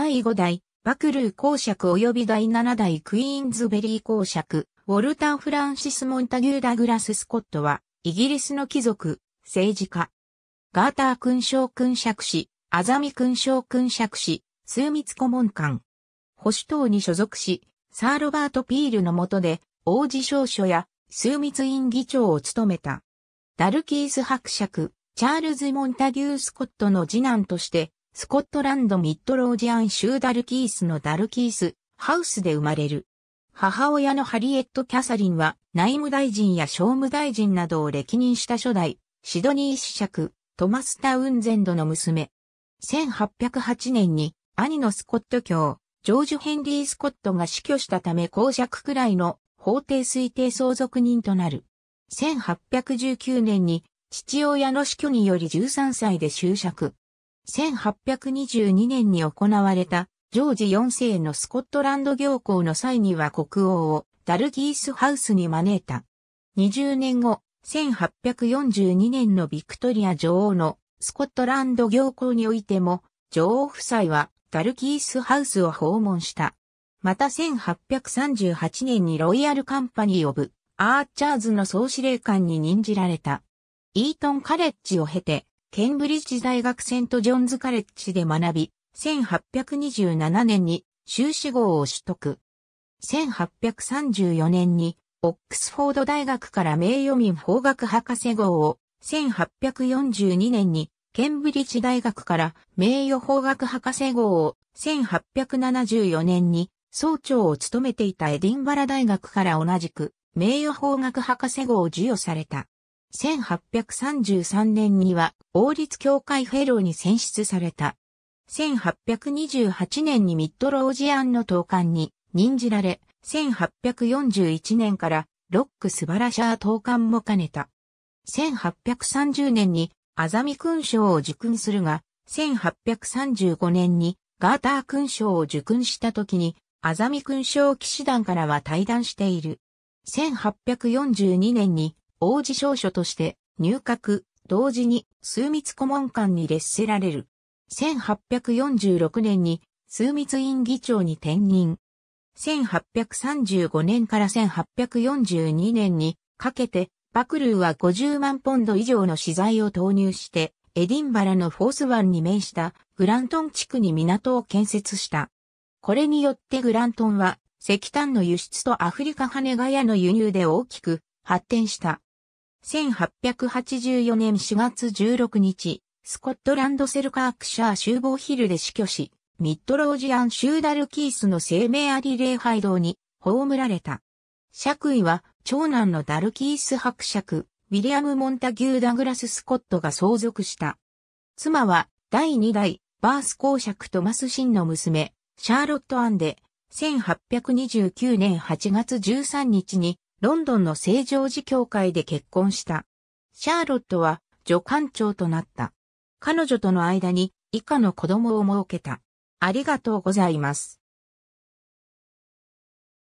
第5代、バクルー公爵及び第7代クイーンズベリー公爵、ウォルター・フランシス・モンタギュー・ダグラス・スコットは、イギリスの貴族、政治家。ガーター勲章勲爵士、アザミ勲章勲爵士、数密顧問官。保守党に所属し、サー・ロバート・ピールの下で、王子証書や、数密院議長を務めた。ダルキース伯爵、チャールズ・モンタギュー・スコットの次男として、スコットランドミッドロージアン州ダルキースのダルキース、ハウスで生まれる。母親のハリエット・キャサリンは内務大臣や商務大臣などを歴任した初代、シドニー子爵、トマス・タウンゼンドの娘。1808年に兄のスコット教、ジョージ・ヘンリー・スコットが死去したため公爵くらいの法定推定相続人となる。1819年に父親の死去により13歳で就職。1822年に行われたジョージ4世のスコットランド行行の際には国王をダルギースハウスに招いた。20年後、1842年のビクトリア女王のスコットランド行行においても女王夫妻はダルギースハウスを訪問した。また1838年にロイヤルカンパニー・オブ・アーチャーズの総司令官に任じられた。イートン・カレッジを経て、ケンブリッジ大学セントジョンズカレッジで学び、1827年に修士号を取得。1834年にオックスフォード大学から名誉民法学博士号を、1842年にケンブリッジ大学から名誉法学博士号を、1874年に総長を務めていたエディンバラ大学から同じく名誉法学博士号を授与された。1833年には王立協会フェローに選出された。1828年にミッドロージアンの投函に任じられ、1841年からロックスバラシャー投函も兼ねた。1830年にアザミ勲章を受勲するが、1835年にガーター勲章を受勲した時に、アザミ勲章騎士団からは退団している。1842年に王子少書として入閣、同時に枢密顧問官に列せられる。1846年に枢密院議長に転任。1835年から1842年にかけて、バクルーは50万ポンド以上の資材を投入して、エディンバラのフォース湾に面したグラントン地区に港を建設した。これによってグラントンは石炭の輸出とアフリカ羽ガヤの輸入で大きく発展した。1884年4月16日、スコットランドセルカークシャー集合ヒルで死去し、ミッドロージアン・シューダル・キースの生命あり礼拝堂に葬られた。爵位は長男のダルキース伯爵、ウィリアム・モンタギュー・ダグラス・スコットが相続した。妻は第2代バース公爵トマス・シンの娘、シャーロット・アンで、1829年8月13日にロンドンの聖ジョージ教会で結婚した。シャーロットは助官長となった。彼女との間に以下の子供を設けた。ありがとうございます。